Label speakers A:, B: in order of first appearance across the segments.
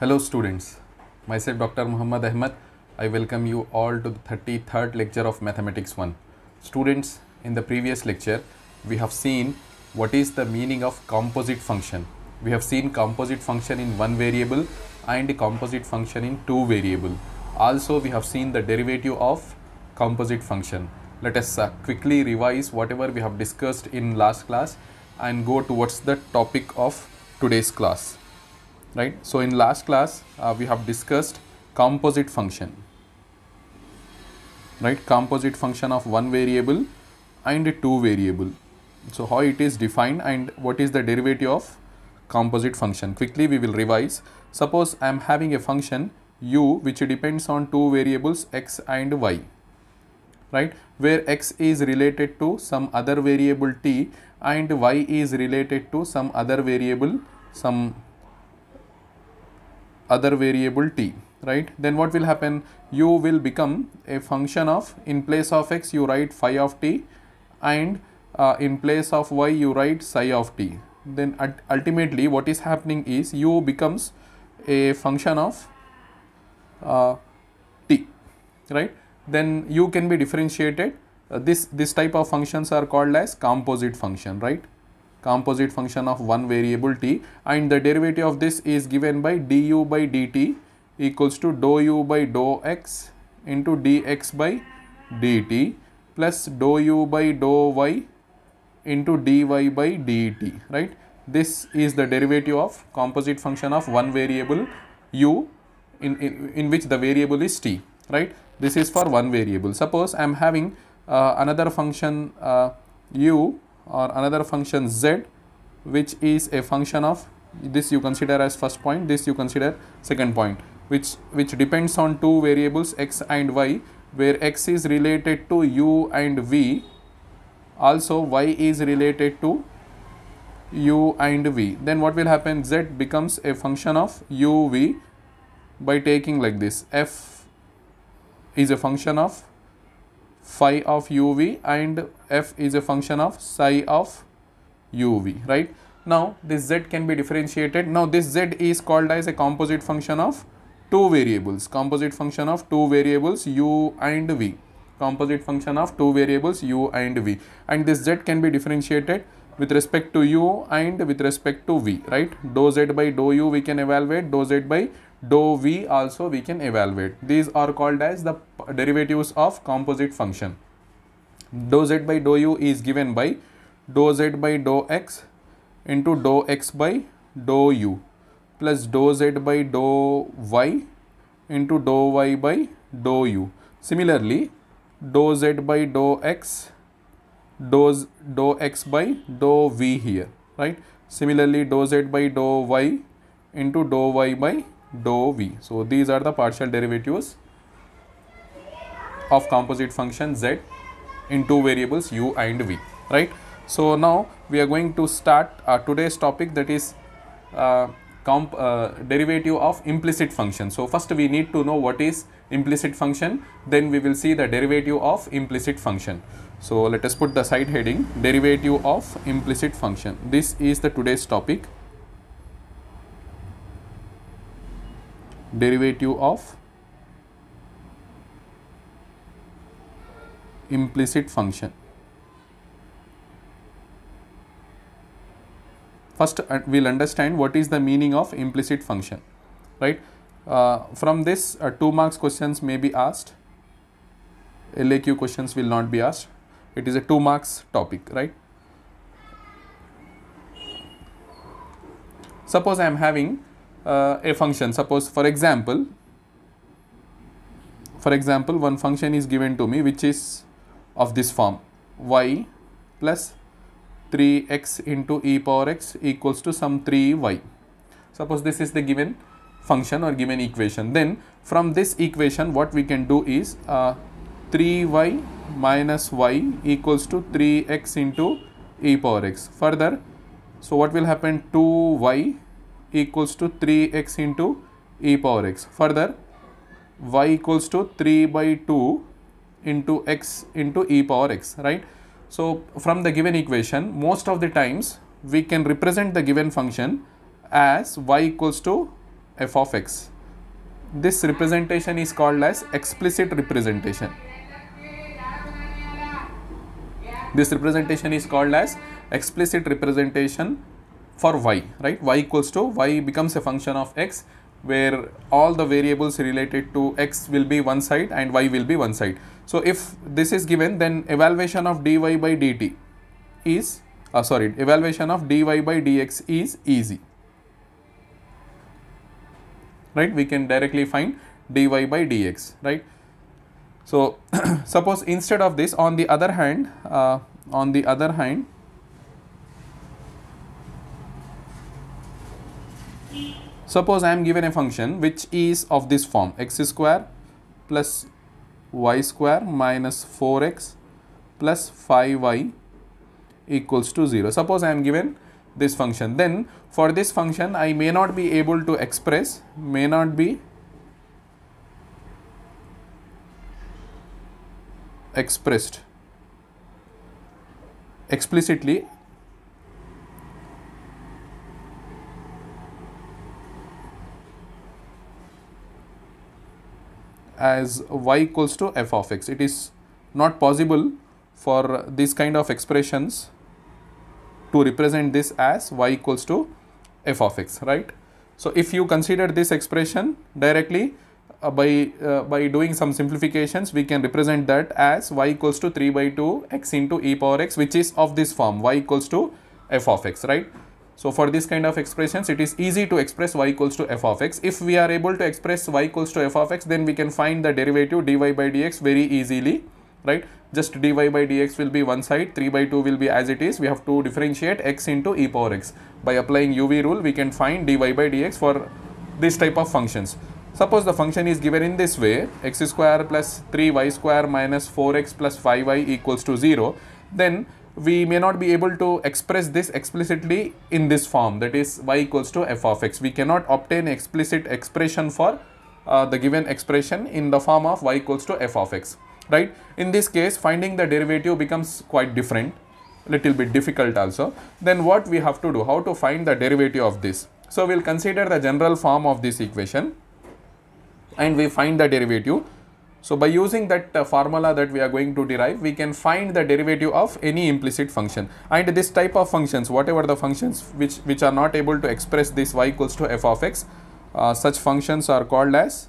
A: Hello students, myself Dr. Muhammad Ahmad. I welcome you all to the 33rd lecture of Mathematics 1. Students, in the previous lecture, we have seen what is the meaning of composite function. We have seen composite function in one variable and composite function in two variable. Also, we have seen the derivative of composite function. Let us uh, quickly revise whatever we have discussed in last class and go towards the topic of today's class right. So, in last class uh, we have discussed composite function, right, composite function of one variable and two variable. So, how it is defined and what is the derivative of composite function. Quickly we will revise. Suppose I am having a function u which depends on two variables x and y, right, where x is related to some other variable t and y is related to some other variable some other variable t right then what will happen u will become a function of in place of x you write phi of t and uh, in place of y you write psi of t then ultimately what is happening is u becomes a function of uh, t right then u can be differentiated uh, this this type of functions are called as composite function right composite function of one variable t and the derivative of this is given by du by dt equals to dou u by dou x into dx by dt plus dou u by dou y into dy by dt right this is the derivative of composite function of one variable u in, in, in which the variable is t right this is for one variable suppose i am having uh, another function uh, u or another function z which is a function of this you consider as first point this you consider second point which which depends on two variables x and y where x is related to u and v also y is related to u and v then what will happen z becomes a function of u v by taking like this f is a function of phi of uv and f is a function of psi of uv right now this z can be differentiated now this z is called as a composite function of two variables composite function of two variables u and v composite function of two variables u and v and this z can be differentiated with respect to u and with respect to v right dou z by dou u we can evaluate dou z by dou v also we can evaluate these are called as the derivatives of composite function dou z by dou u is given by dou z by dou x into dou x by dou u plus dou z by dou y into dou y by dou u. Similarly, dou z by dou x, dou, dou x by dou v here, right? Similarly, dou z by dou y into dou y by dou v. So, these are the partial derivatives of composite function z in two variables u and v right so now we are going to start uh, today's topic that is uh, comp uh, derivative of implicit function so first we need to know what is implicit function then we will see the derivative of implicit function so let us put the side heading derivative of implicit function this is the today's topic derivative of implicit function. First uh, we will understand what is the meaning of implicit function, right. Uh, from this uh, 2 marks questions may be asked, LAQ questions will not be asked, it is a 2 marks topic, right. Suppose I am having uh, a function, suppose for example, for example one function is given to me which is of this form y plus 3x into e power x equals to some 3y. Suppose this is the given function or given equation. Then from this equation what we can do is uh, 3y minus y equals to 3x into e power x. Further, so what will happen 2y equals to 3x into e power x. Further, y equals to 3 by 2 into x into e power x, right. So, from the given equation, most of the times we can represent the given function as y equals to f of x. This representation is called as explicit representation. This representation is called as explicit representation for y, right? y equals to y becomes a function of x where all the variables related to x will be one side and y will be one side. So, if this is given then evaluation of dy by dt is uh, sorry evaluation of dy by dx is easy right we can directly find dy by dx right. So, suppose instead of this on the other hand uh, on the other hand Suppose I am given a function which is of this form x square plus y square minus 4x plus 5y equals to 0. Suppose I am given this function then for this function I may not be able to express may not be expressed explicitly as y equals to f of x. It is not possible for this kind of expressions to represent this as y equals to f of x, right? So, if you consider this expression directly uh, by, uh, by doing some simplifications, we can represent that as y equals to 3 by 2 x into e power x, which is of this form y equals to f of x, right? So for this kind of expressions, it is easy to express y equals to f of x. If we are able to express y equals to f of x, then we can find the derivative dy by dx very easily, right? Just dy by dx will be one side, 3 by 2 will be as it is. We have to differentiate x into e power x. By applying UV rule, we can find dy by dx for this type of functions. Suppose the function is given in this way, x square plus 3y square minus 4x plus 5y equals to 0, then we may not be able to express this explicitly in this form that is y equals to f of x. We cannot obtain explicit expression for uh, the given expression in the form of y equals to f of x right. In this case finding the derivative becomes quite different little bit difficult also. Then what we have to do how to find the derivative of this. So, we will consider the general form of this equation and we find the derivative so by using that uh, formula that we are going to derive, we can find the derivative of any implicit function. And this type of functions, whatever the functions which, which are not able to express this y equals to f of x, uh, such functions are called as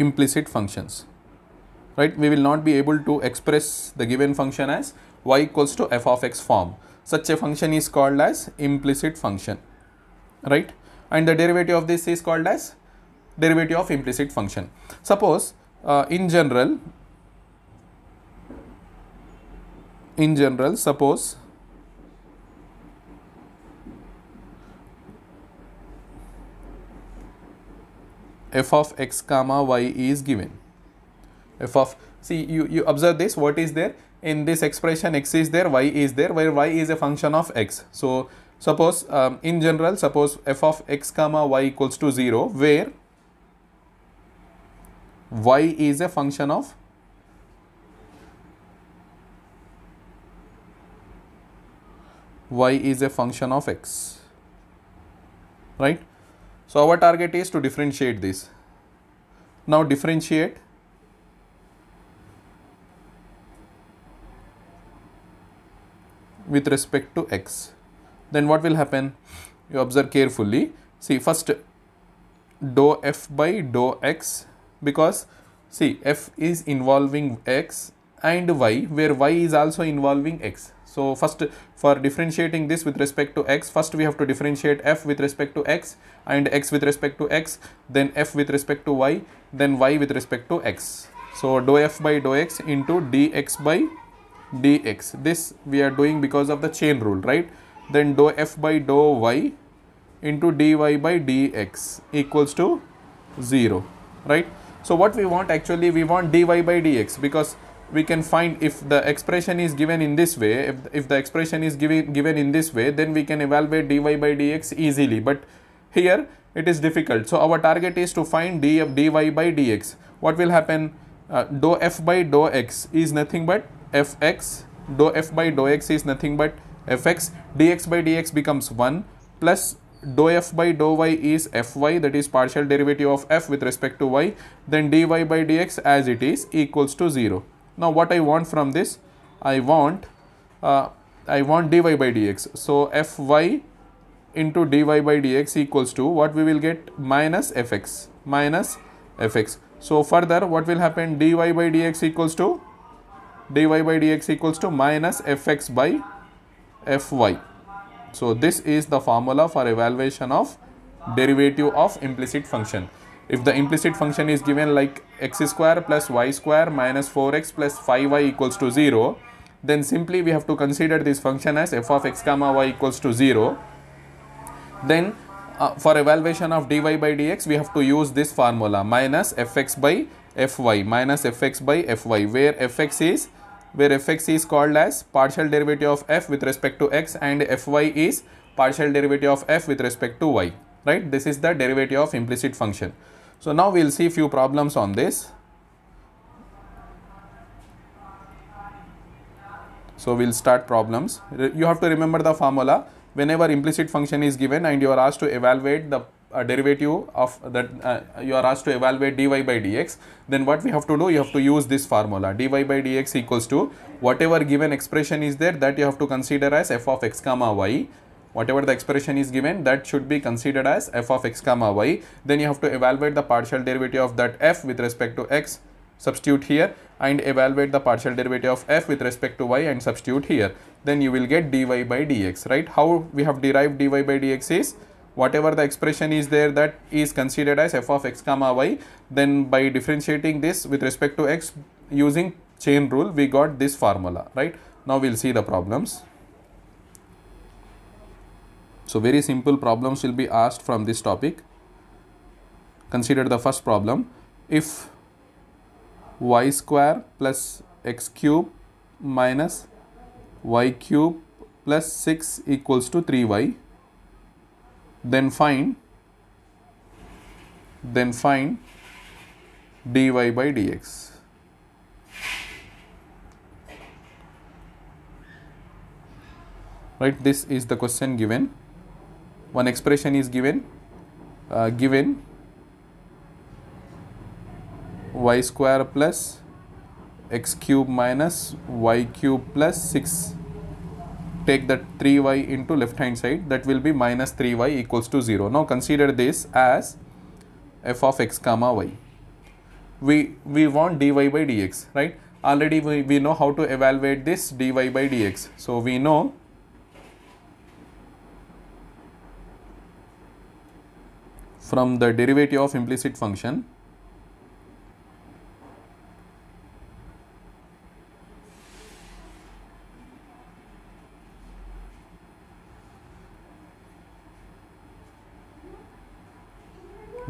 A: implicit functions right we will not be able to express the given function as y equals to f of x form. Such a function is called as implicit function, right? And the derivative of this is called as derivative of implicit function. Suppose uh, in general, in general, suppose f of x comma y is given f of see you you observe this what is there in this expression x is there y is there where y is a function of x so suppose um, in general suppose f of x comma y equals to 0 where y is a function of y is a function of x right so our target is to differentiate this now differentiate with respect to x. Then what will happen? You observe carefully. See first dou f by dou x because see f is involving x and y where y is also involving x. So first for differentiating this with respect to x first we have to differentiate f with respect to x and x with respect to x then f with respect to y then y with respect to x. So dou f by dou x into dx by dx this we are doing because of the chain rule right then dou f by dou y into dy by dx equals to 0 right so what we want actually we want dy by dx because we can find if the expression is given in this way if, if the expression is given given in this way then we can evaluate dy by dx easily but here it is difficult so our target is to find d of dy by dx what will happen uh, dou f by dou x is nothing but fx, dou f by dou x is nothing but fx, dx by dx becomes 1 plus dou f by dou y is fy that is partial derivative of f with respect to y then dy by dx as it is equals to 0. Now what I want from this? I want uh, I want dy by dx. So fy into dy by dx equals to what we will get minus fx minus fx. So further what will happen dy by dx equals to dy by dx equals to minus fx by fy. So this is the formula for evaluation of derivative of implicit function. If the implicit function is given like x square plus y square minus 4x plus 5y equals to 0, then simply we have to consider this function as f of x comma y equals to 0. Then uh, for evaluation of dy by dx, we have to use this formula minus fx by fy minus fx by fy where fx is where fx is called as partial derivative of f with respect to x and fy is partial derivative of f with respect to y right this is the derivative of implicit function so now we'll see few problems on this so we'll start problems you have to remember the formula whenever implicit function is given and you are asked to evaluate the a derivative of that uh, you are asked to evaluate dy by dx then what we have to do you have to use this formula dy by dx equals to whatever given expression is there that you have to consider as f of x comma y whatever the expression is given that should be considered as f of x comma y then you have to evaluate the partial derivative of that f with respect to x substitute here and evaluate the partial derivative of f with respect to y and substitute here then you will get dy by dx right how we have derived dy by dx is whatever the expression is there that is considered as f of x comma y then by differentiating this with respect to x using chain rule we got this formula right now we'll see the problems so very simple problems will be asked from this topic consider the first problem if y square plus x cube minus y cube plus 6 equals to 3y then find then find dy by dx. Right, this is the question given. One expression is given, uh, given y square plus x cube minus y cube plus 6 take that 3y into left hand side that will be minus 3y equals to 0. Now consider this as f of x comma y. We, we want dy by dx right already we, we know how to evaluate this dy by dx. So we know from the derivative of implicit function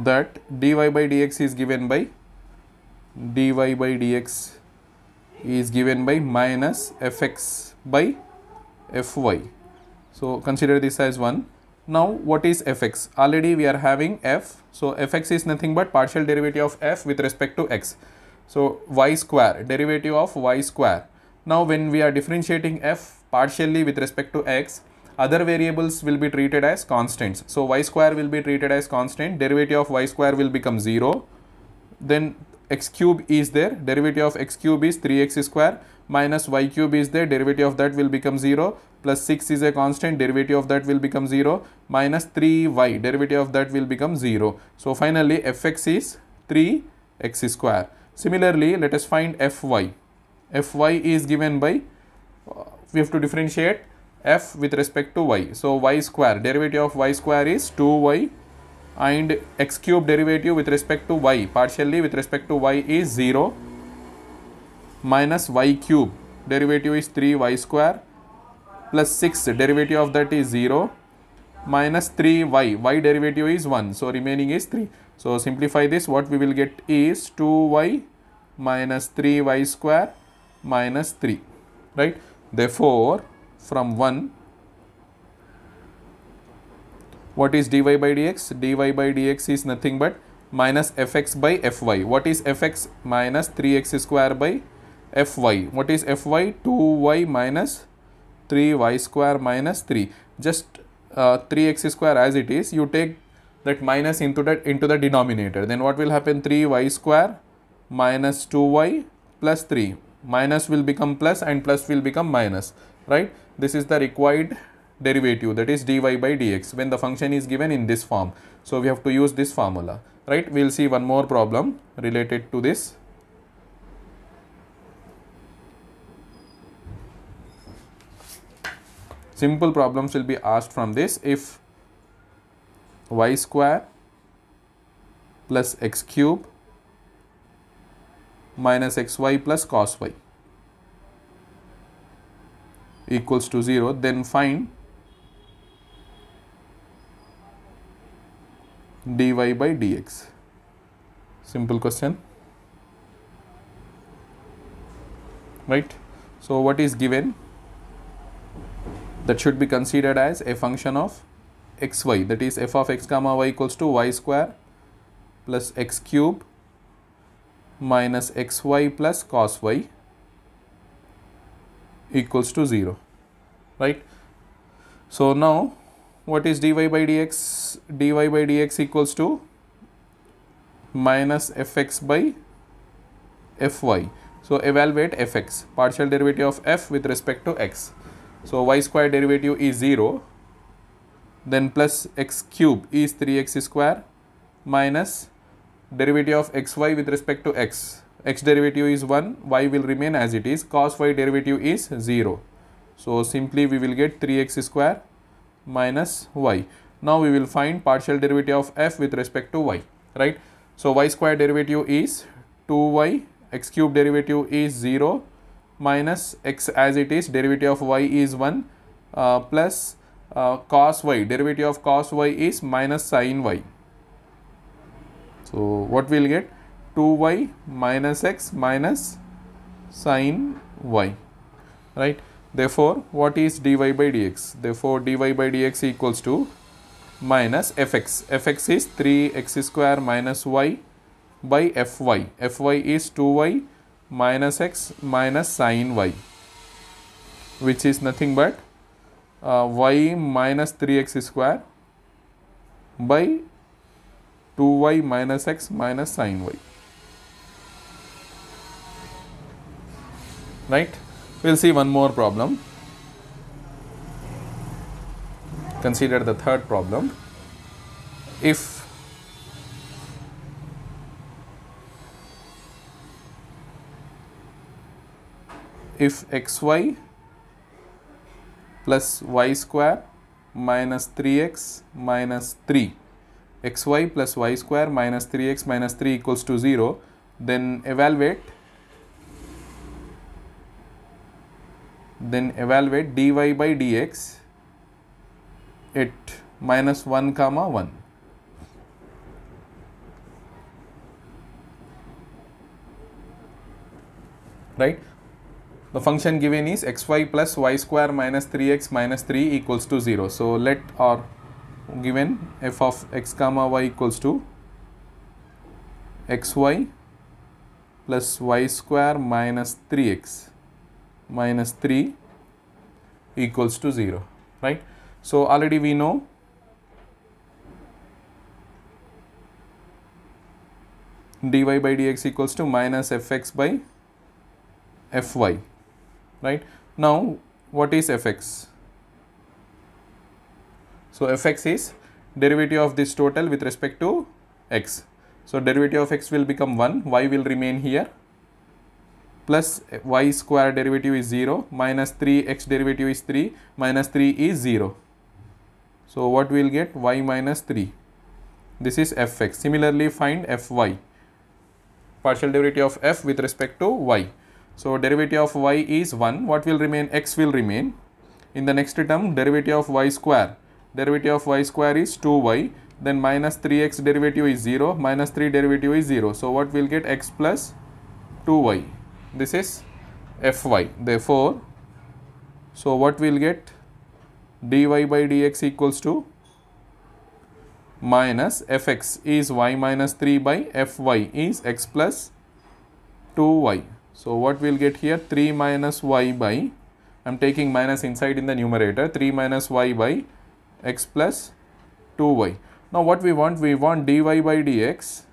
A: that dy by dx is given by dy by dx is given by minus fx by fy. So, consider this as 1. Now, what is fx? Already we are having f. So, fx is nothing but partial derivative of f with respect to x. So, y square, derivative of y square. Now, when we are differentiating f partially with respect to x, other variables will be treated as constants. So y square will be treated as constant, derivative of y square will become 0. Then x cube is there, derivative of x cube is 3x square minus y cube is there, derivative of that will become 0 plus 6 is a constant, derivative of that will become 0 minus 3y, derivative of that will become 0. So finally fx is 3x square. Similarly, let us find fy. fy is given by, uh, we have to differentiate f with respect to y. So y square, derivative of y square is 2y and x cube derivative with respect to y, partially with respect to y is 0 minus y cube, derivative is 3y square plus 6, derivative of that is 0 minus 3y, y derivative is 1, so remaining is 3. So simplify this, what we will get is 2y minus 3y square minus 3, right. Therefore, from 1 what is dy by dx dy by dx is nothing but minus fx by fy what is fx minus 3x square by fy what is fy 2y minus 3y square minus 3 just uh, 3x square as it is you take that minus into that into the denominator then what will happen 3y square minus 2y plus 3 minus will become plus and plus will become minus right this is the required derivative that is dy by dx when the function is given in this form. So, we have to use this formula, right. We will see one more problem related to this. Simple problems will be asked from this if y square plus x cube minus xy plus cos y equals to 0 then find dy by dx simple question right so what is given that should be considered as a function of xy that is f of x comma y equals to y square plus x cube minus xy plus cos y equals to 0 right so now what is dy by dx dy by dx equals to minus fx by fy so evaluate fx partial derivative of f with respect to x so y square derivative is 0 then plus x cube is 3x square minus derivative of xy with respect to x x derivative is 1, y will remain as it is, cos y derivative is 0. So, simply we will get 3x square minus y. Now, we will find partial derivative of f with respect to y, right. So, y square derivative is 2y, x cube derivative is 0 minus x as it is, derivative of y is 1 uh, plus uh, cos y, derivative of cos y is minus sine y. So, what we will get? 2y minus x minus sine y right therefore what is dy by dx therefore dy by dx equals to minus fx fx is 3x square minus y by fy fy is 2y minus x minus sine y which is nothing but uh, y minus 3x square by 2y minus x minus sine y right we'll see one more problem consider the third problem if if xy plus y square minus 3x minus 3 xy plus y square minus 3x minus 3 equals to 0 then evaluate then evaluate dy by dx at minus 1 comma 1. Right. The function given is xy plus y square minus 3x minus 3 equals to 0. So, let or given f of x comma y equals to xy plus y square minus 3x minus 3 equals to 0 right so already we know dy by dx equals to minus fx by fy right now what is fx so fx is derivative of this total with respect to x so derivative of x will become 1 y will remain here plus y square derivative is 0 minus 3x derivative is 3 minus 3 is 0. So what we will get y minus 3 this is fx similarly find fy partial derivative of f with respect to y. So derivative of y is 1 what will remain x will remain in the next term derivative of y square derivative of y square is 2y then minus 3x derivative is 0 minus 3 derivative is 0 so what we'll get x plus 2y this is Fy. Therefore, so what we will get dy by dx equals to minus fx is y minus 3 by fy is x plus 2y. So, what we will get here 3 minus y by I am taking minus inside in the numerator 3 minus y by x plus 2y. Now, what we want? We want dy by dx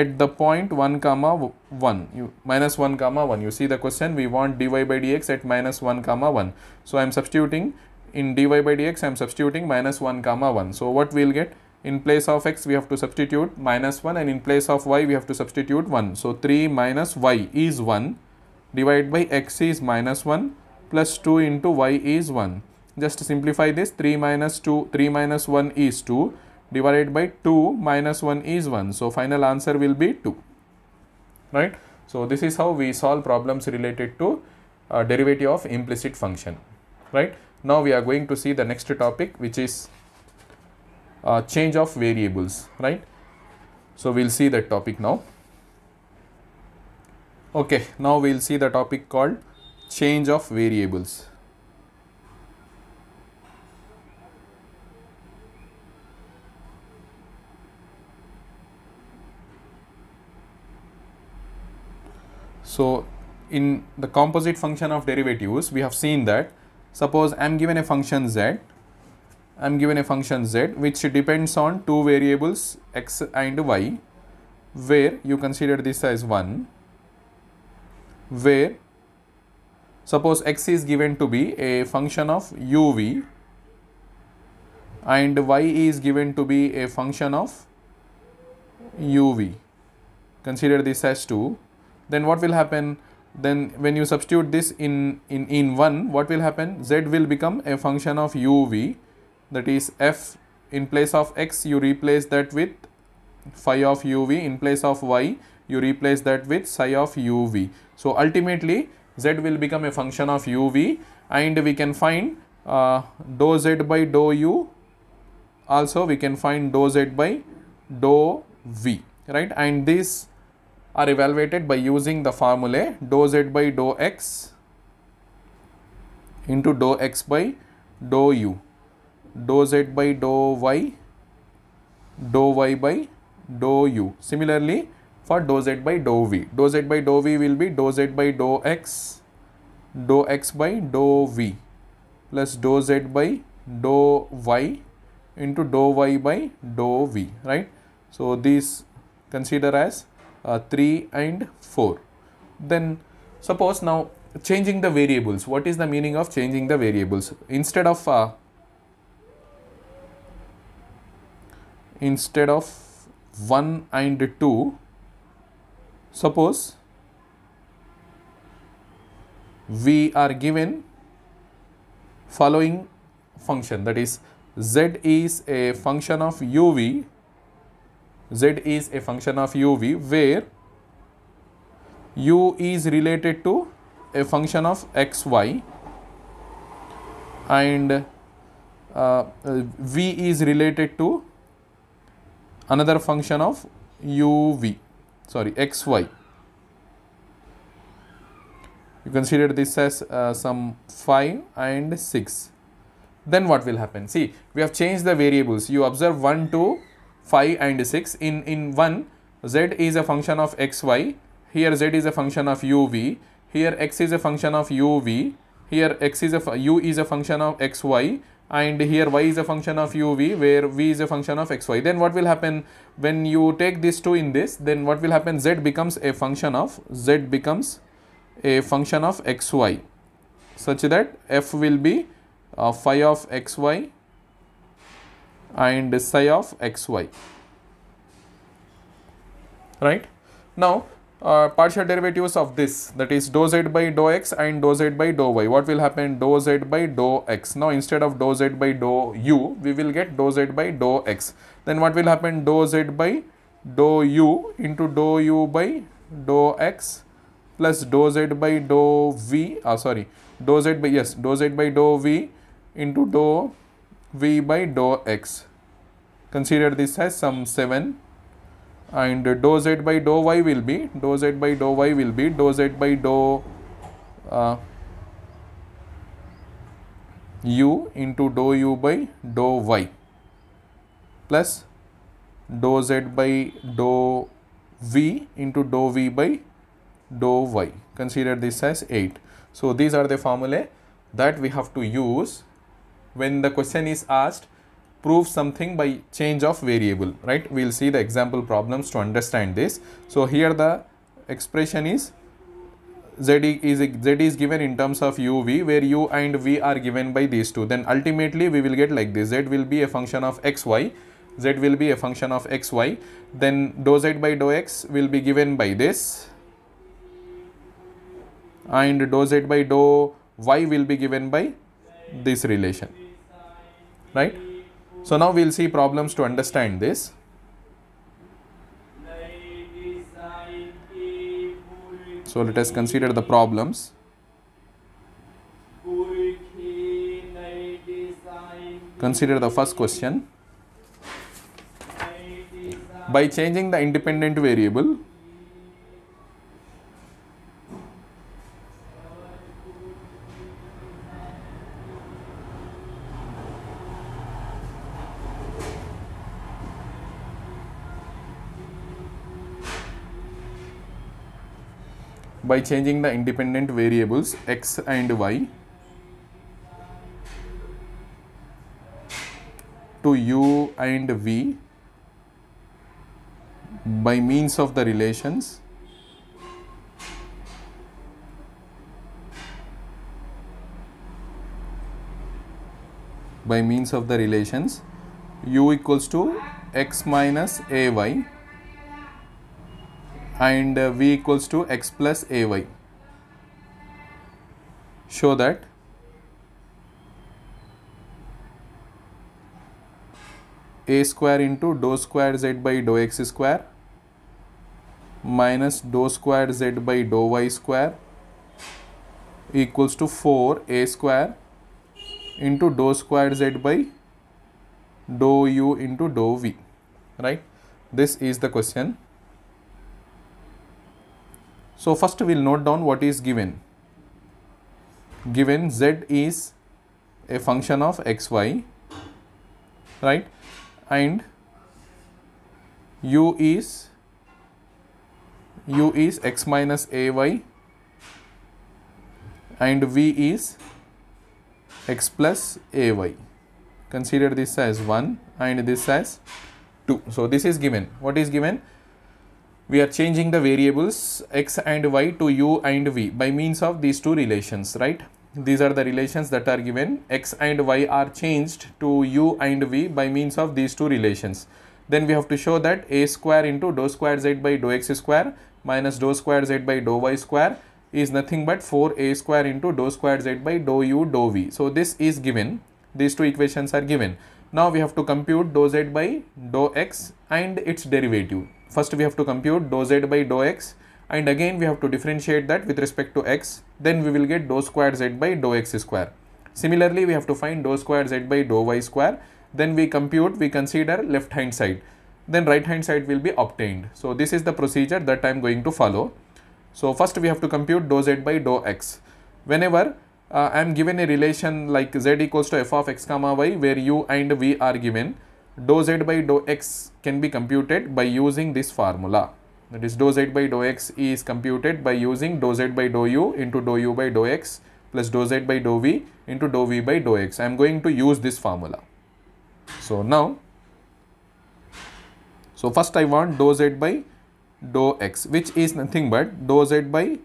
A: at the point 1 comma 1 you minus 1 comma 1 you see the question we want dy by dx at minus 1 comma 1 so i am substituting in dy by dx i am substituting minus 1 comma 1 so what we'll get in place of x we have to substitute minus 1 and in place of y we have to substitute 1 so 3 minus y is 1 divided by x is minus 1 plus 2 into y is 1 just simplify this 3 minus 2 3 minus 1 is 2 divided by 2 minus 1 is 1. So, final answer will be 2, right. So, this is how we solve problems related to uh, derivative of implicit function, right. Now, we are going to see the next topic which is uh, change of variables, right. So, we will see that topic now. Okay, now we will see the topic called change of variables, So in the composite function of derivatives, we have seen that suppose I am given a function z, I am given a function z which depends on two variables x and y where you consider this as 1 where suppose x is given to be a function of uv and y is given to be a function of uv consider this as 2 then what will happen then when you substitute this in in in 1 what will happen z will become a function of uv that is f in place of x you replace that with phi of uv in place of y you replace that with psi of uv so ultimately z will become a function of uv and we can find uh, dou z by dou u also we can find dou z by dou v right and this are evaluated by using the formulae dou z by dou x into dou x by dou u dou z by dou y dou y by dou u. Similarly, for dou z by dou v, dou z by dou v will be dou z by dou x dou x by dou v plus dou z by dou y into dou y by dou v, right? So, these consider as uh, 3 and 4. Then suppose now changing the variables. What is the meaning of changing the variables? Instead of uh, instead of 1 and 2 suppose we are given following function that is z is a function of uv z is a function of uv where u is related to a function of xy and uh, v is related to another function of uv sorry xy you consider this as uh, some 5 and 6 then what will happen see we have changed the variables you observe 1 2 5 and 6 in in 1 z is a function of xy here z is a function of uv here x is a function of uv here x is a u is a function of xy and here y is a function of uv where v is a function of xy then what will happen when you take these two in this then what will happen z becomes a function of z becomes a function of xy such that f will be uh, phi of xy and psi of xy right now uh, partial derivatives of this that is dou z by dou x and dou z by dou y what will happen dou z by dou x now instead of dou z by dou u we will get dou z by dou x then what will happen dou z by dou u into dou u by dou x plus dou z by dou v ah sorry dou z by yes dou z by dou v into dou v by dou x. Consider this as sum 7 and dou z by dou y will be dou z by dou y will be dou z by dou uh, u into dou u by dou y plus dou z by dou v into dou v by dou y. Consider this as 8. So, these are the formulae that we have to use when the question is asked prove something by change of variable right we'll see the example problems to understand this so here the expression is z is z is given in terms of uv where u and v are given by these two then ultimately we will get like this z will be a function of xy z will be a function of xy then dou z by dou x will be given by this and dou z by dou y will be given by this relation right? So now we'll see problems to understand this. So let us consider the problems. Consider the first question. By changing the independent variable, by changing the independent variables x and y to u and v by means of the relations by means of the relations u equals to x minus ay and uh, v equals to x plus ay. Show that. a square into dou square z by dou x square minus dou square z by dou y square equals to 4 a square into dou square z by dou u into dou v right this is the question so first we will note down what is given. Given z is a function of xy right and u is u is x minus ay and v is x plus ay consider this as 1 and this as 2 so this is given what is given we are changing the variables x and y to u and v by means of these two relations, right? These are the relations that are given. x and y are changed to u and v by means of these two relations. Then we have to show that a square into dou square z by dou x square minus dou square z by dou y square is nothing but 4a square into dou square z by dou u dou v. So this is given. These two equations are given. Now we have to compute dou z by dou x and its derivative first we have to compute dou z by dou x and again we have to differentiate that with respect to x then we will get dou square z by dou x square. Similarly we have to find dou square z by dou y square then we compute we consider left hand side then right hand side will be obtained. So this is the procedure that I am going to follow. So first we have to compute dou z by dou x. Whenever uh, I am given a relation like z equals to f of x comma y where u and v are given dou z by dou x can be computed by using this formula. That is dou z by dou x is computed by using dou z by dou u into dou u by dou x plus dou z by dou v into dou v by dou x. I am going to use this formula. So now, so first I want dou z by dou x which is nothing but dou z by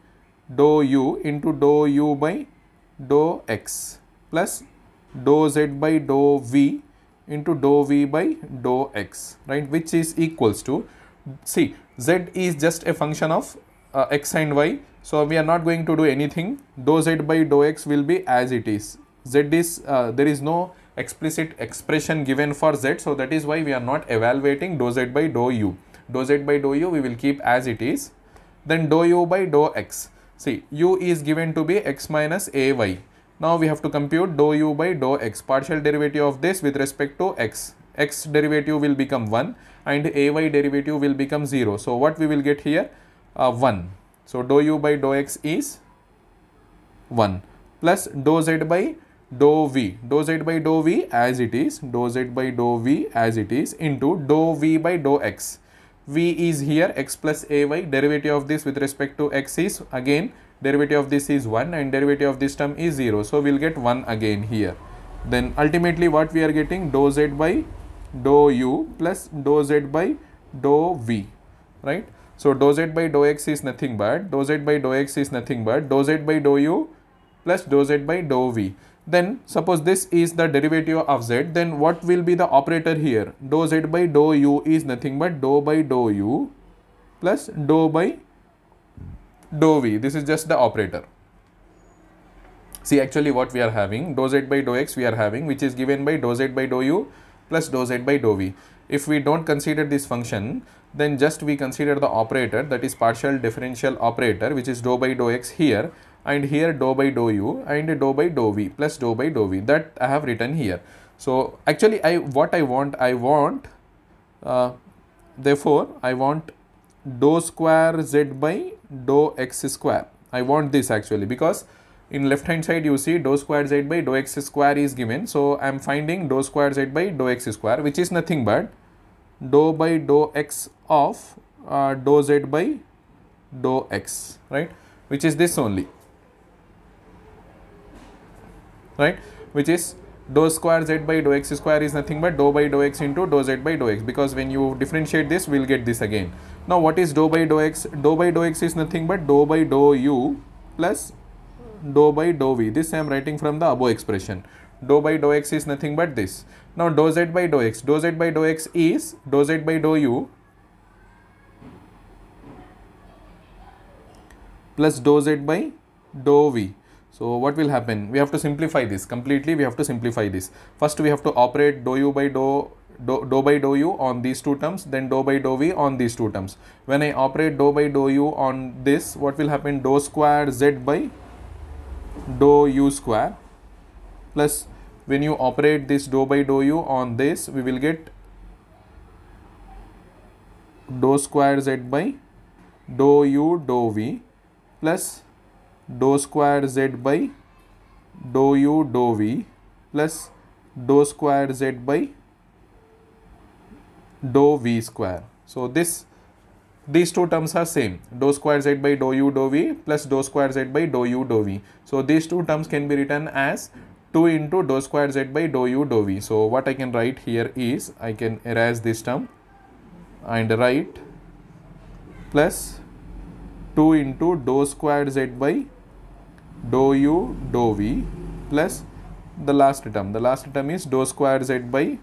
A: dou u into dou u by dou x plus dou z by dou v into dou v by dou x, right, which is equals to, see, z is just a function of uh, x and y. So, we are not going to do anything, dou z by dou x will be as it is. z is, uh, there is no explicit expression given for z, so that is why we are not evaluating dou z by dou u. Dou z by dou u we will keep as it is, then dou u by dou x. See, u is given to be x minus ay. Now we have to compute dou u by dou x, partial derivative of this with respect to x. x derivative will become 1 and ay derivative will become 0. So what we will get here? Uh, 1. So dou u by dou x is 1 plus dou z by dou v. Dou z by dou v as it is, dou z by dou v as it is into dou v by dou x. v is here x plus ay derivative of this with respect to x is again derivative of this is 1 and derivative of this term is 0 so we'll get 1 again here then ultimately what we are getting dou z by dou u plus dou z by dou v right so dou z by dou x is nothing but dou z by dou x is nothing but dou z by dou u plus dou z by dou v then suppose this is the derivative of z then what will be the operator here dou z by dou u is nothing but dou by dou u plus dou by dou v. This is just the operator. See actually what we are having dou z by dou x we are having which is given by dou z by dou u plus dou z by dou v. If we don't consider this function then just we consider the operator that is partial differential operator which is dou by dou x here and here dou by dou u and dou by dou v plus dou by dou v that I have written here. So actually I what I want I want uh, therefore I want dou square z by dou x square. I want this actually because in left hand side you see dou square z by dou x square is given. So, I am finding dou square z by dou x square which is nothing but dou by dou x of uh, dou z by dou x right which is this only right which is dou square z by dou x square is nothing but dou by dou x into dou z by dou x because when you differentiate this we will get this again now what is dou by dou x? Dou by dou x is nothing but dou by dou u plus dou by dou v. This I am writing from the above expression. Dou by dou x is nothing but this. Now dou z by dou x. Dou z by dou x is dou z by dou u plus dou z by dou v. So what will happen? We have to simplify this completely. We have to simplify this. First we have to operate dou u by dou dou, dou by dou u on these two terms then dou by dou v on these two terms. When I operate dou by dou u on this what will happen dou square z by dou u square plus when you operate this dou by dou u on this we will get dou square z by dou u dou v plus dou square z by dou u dou v plus dou square z by dou v square. So this these two terms are same dou square z by dou u dou v plus dou square z by dou u dou v. So these two terms can be written as 2 into dou square z by dou u dou v. So what I can write here is I can erase this term and write plus 2 into dou square z by dou u dou v plus the last term. The last term is dou square z by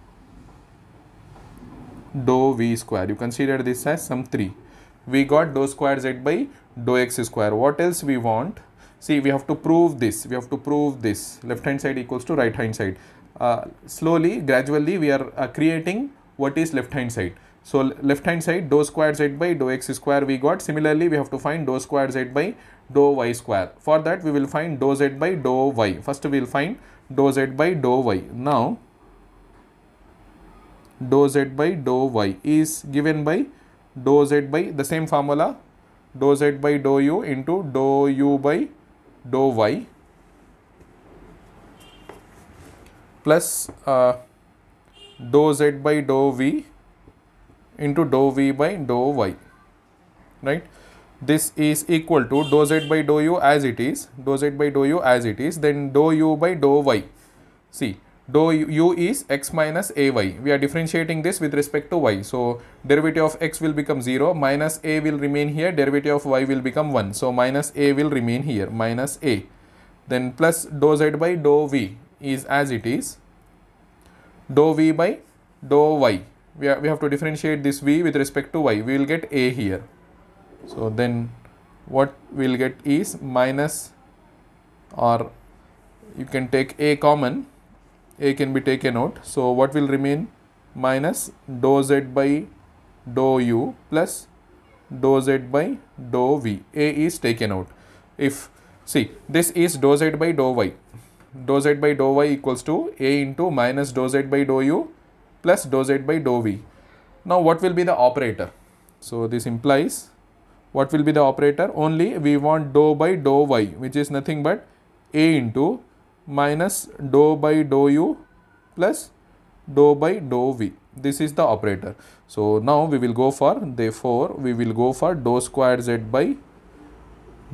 A: dou v square. You consider this as some 3. We got dou square z by dou x square. What else we want? See, we have to prove this. We have to prove this. Left hand side equals to right hand side. Uh, slowly, gradually, we are uh, creating what is left hand side. So, left hand side dou square z by dou x square we got. Similarly, we have to find dou square z by dou y square. For that, we will find dou z by dou y. First, we will find dou z by dou y. Now, dou z by dou y is given by dou z by the same formula dou z by dou u into dou u by dou y plus uh, dou z by dou v into dou v by dou y right this is equal to dou z by dou u as it is dou z by dou u as it is then dou u by dou y see dou u is x minus ay. We are differentiating this with respect to y. So, derivative of x will become 0, minus a will remain here, derivative of y will become 1. So, minus a will remain here, minus a. Then plus dou z by dou v is as it is, dou v by dou y. We, are, we have to differentiate this v with respect to y. We will get a here. So, then what we will get is minus or you can take a common a can be taken out. So what will remain? Minus dou z by dou u plus dou z by dou v. A is taken out. If see this is dou z by dou y. Dou z by dou y equals to a into minus dou z by dou u plus dou z by dou v. Now what will be the operator? So this implies what will be the operator? Only we want dou by dou y which is nothing but a into minus dou by dou u plus dou by dou v. This is the operator. So now we will go for, therefore, we will go for dou square z by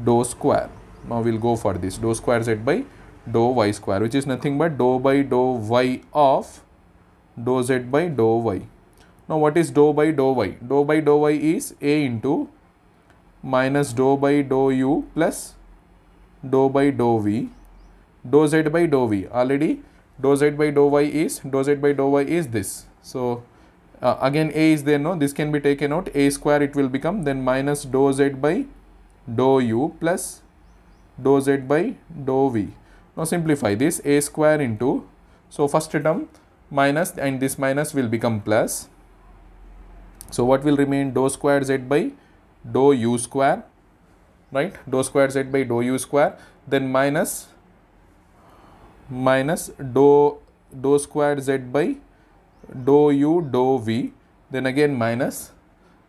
A: dou square. Now we'll go for this dou square z by dou y square, which is nothing but dou by dou y of dou z by dou y. Now what is dou by dou y? Dou by dou y is a into minus dou by dou u plus dou by dou v dou z by dou v already dou z by dou y is dou z by dou y is this so uh, again a is there no this can be taken out a square it will become then minus dou z by dou u plus dou z by dou v now simplify this a square into so first term minus and this minus will become plus so what will remain dou square z by dou u square right dou square z by dou u square then minus minus dou dou squared z by dou u dou v then again minus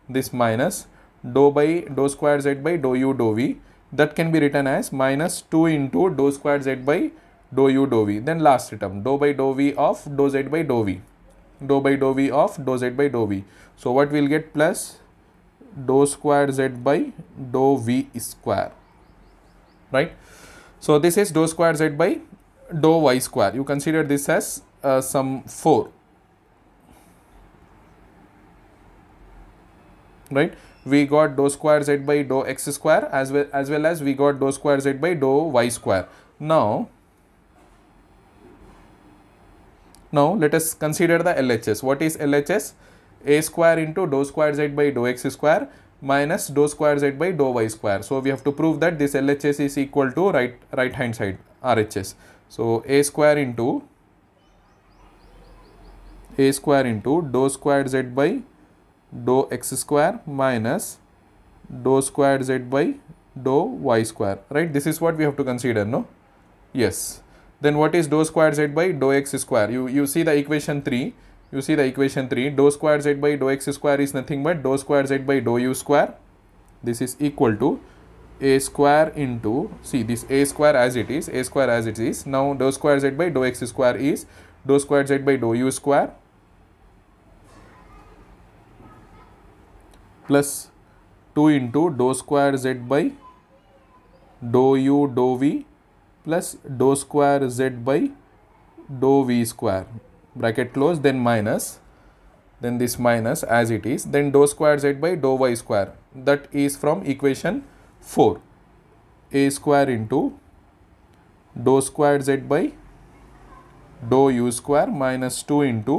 A: this minus dou by dou squared z by dou u dou v that can be written as minus 2 into dou squared z by dou u dou v then last term dou by dou v of dou z by dou v dou by dou v of dou z by dou v so what we'll get plus dou squared z by dou v square right so this is dou squared z by dou y square. You consider this as uh, some 4. Right? We got dou square z by dou x square as well as well as we got dou square z by dou y square. Now, now let us consider the LHS. What is LHS? a square into dou square z by dou x square minus dou square z by dou y square. So we have to prove that this LHS is equal to right right hand side RHS. So, a square into a square into dou squared z by dou x square minus dou squared z by dou y square right this is what we have to consider no yes then what is dou squared z by dou x square you you see the equation 3 you see the equation 3 dou squared z by dou x square is nothing but dou squared z by dou u square this is equal to a square into see this a square as it is a square as it is now dou square z by dou x square is dou square z by dou u square plus 2 into dou square z by dou u dou v plus dou square z by dou v square bracket close then minus then this minus as it is then dou square z by dou y square that is from equation 4 a square into dou square z by dou u square minus 2 into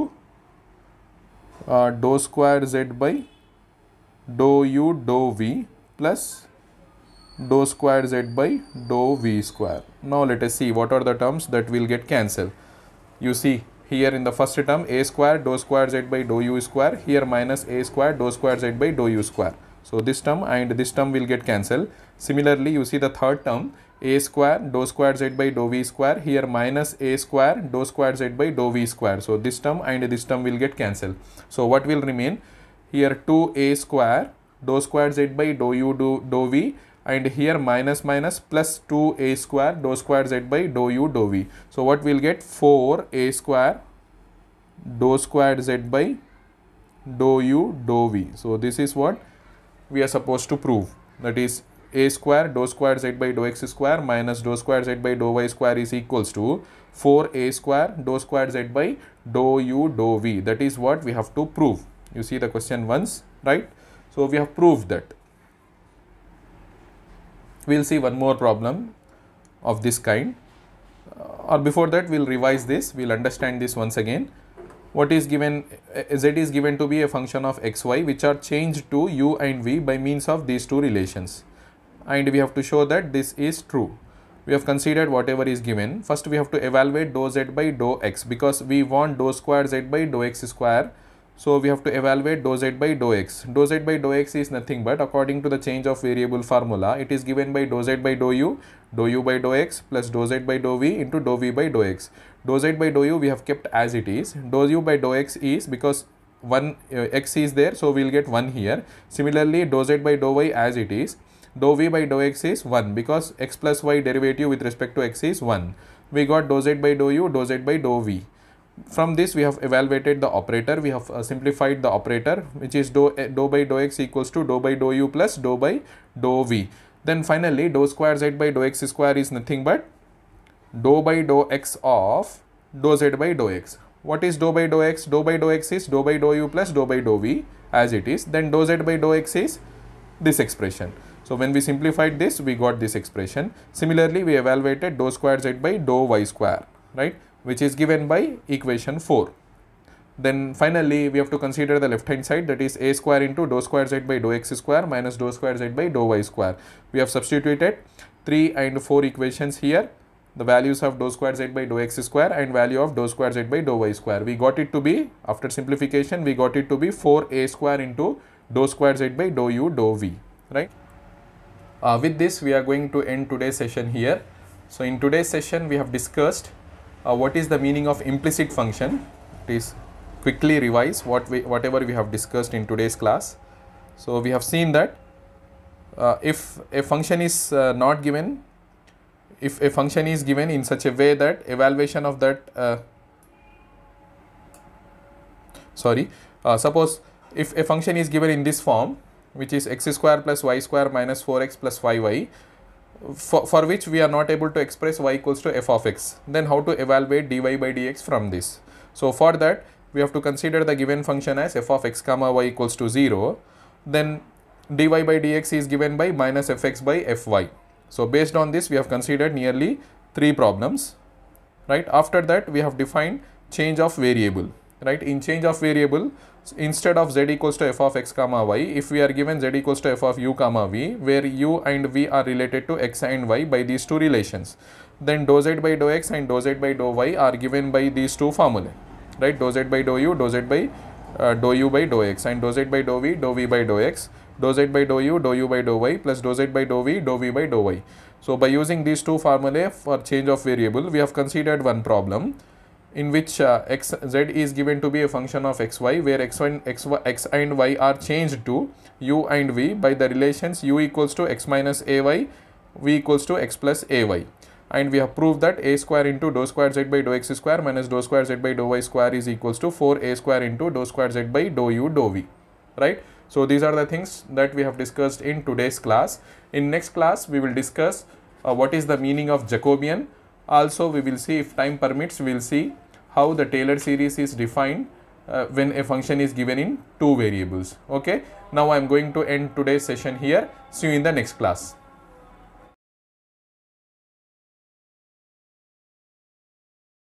A: uh, dou square z by dou u dou v plus dou square z by dou v square. Now let us see what are the terms that will get cancelled. You see here in the first term a square dou square z by dou u square here minus a square dou square z by dou u square. So this term and this term will get cancelled. Similarly, you see the third term a square dou square z by dou v square here minus a square dou square z by dou v square. So this term and this term will get cancelled. So what will remain here 2a square dou square z by dou u dou, dou v and here minus minus plus 2a square dou square z by dou u dou v. So what will get 4a square dou square z by dou u dou v. So this is what we are supposed to prove that is a square dou square z by dou x square minus dou square z by dou y square is equals to 4a square dou square z by dou u dou v that is what we have to prove you see the question once right so we have proved that we'll see one more problem of this kind uh, or before that we'll revise this we'll understand this once again what is given z is given to be a function of xy which are changed to u and v by means of these two relations and we have to show that this is true we have considered whatever is given first we have to evaluate dou z by dou x because we want dou square z by dou x square so we have to evaluate dou z by dou x. Dou z by dou x is nothing but according to the change of variable formula, it is given by dou z by dou u, dou u by dou x plus dou z by dou v into dou v by dou x. Dou z by dou u we have kept as it is. Dou u by dou x is because 1 uh, x is there, so we will get 1 here. Similarly, dou z by dou y as it is. Dou v by dou x is 1 because x plus y derivative with respect to x is 1. We got dou z by dou u, dou z by dou v from this we have evaluated the operator we have uh, simplified the operator which is dou, dou by dou x equals to dou by dou u plus dou by dou v then finally dou square z by dou x square is nothing but dou by dou x of dou z by dou x. What is dou by dou x? Dou by dou x is dou by dou u plus dou by dou v as it is. Then dou z by dou x is this expression. So when we simplified this, we got this expression. Similarly, we evaluated dou square z by dou y square, right? Which is given by equation 4. Then finally, we have to consider the left hand side that is a square into dou square z by dou x square minus dou square z by dou y square. We have substituted 3 and 4 equations here the values of dou square z by dou x square and value of dou square z by dou y square. We got it to be, after simplification, we got it to be 4a square into dou square z by dou u dou v, right? Uh, with this, we are going to end today's session here. So, in today's session, we have discussed uh, what is the meaning of implicit function. Please quickly revise what we, whatever we have discussed in today's class. So, we have seen that uh, if a function is uh, not given if a function is given in such a way that evaluation of that uh, sorry uh, suppose if a function is given in this form which is x square plus y square minus 4x plus 5y for, for which we are not able to express y equals to f of x then how to evaluate dy by dx from this so for that we have to consider the given function as f of x comma y equals to 0 then dy by dx is given by minus fx by fy so based on this, we have considered nearly three problems, right? After that, we have defined change of variable, right? In change of variable, instead of z equals to f of x comma y, if we are given z equals to f of u comma v, where u and v are related to x and y by these two relations, then dou z by dou x and dou z by dou y are given by these two formulae, right? Dou z by dou u, dou z by uh, dou u by dou x and dou z by dou v, dou v by dou x dou z by dou u, dou u by dou y plus dou z by dou v, dou v by dou y. So by using these two formulae for change of variable, we have considered one problem in which uh, x z is given to be a function of xy where x and, x, x and y are changed to u and v by the relations u equals to x minus a y, v equals to x plus ay and we have proved that a square into dou square z by dou x square minus dou square z by dou y square is equals to 4 a square into dou square z by dou u dou v right so these are the things that we have discussed in today's class. In next class, we will discuss uh, what is the meaning of Jacobian. Also, we will see if time permits, we will see how the Taylor series is defined uh, when a function is given in two variables. Okay. Now I am going to end today's session here. See you in the next class.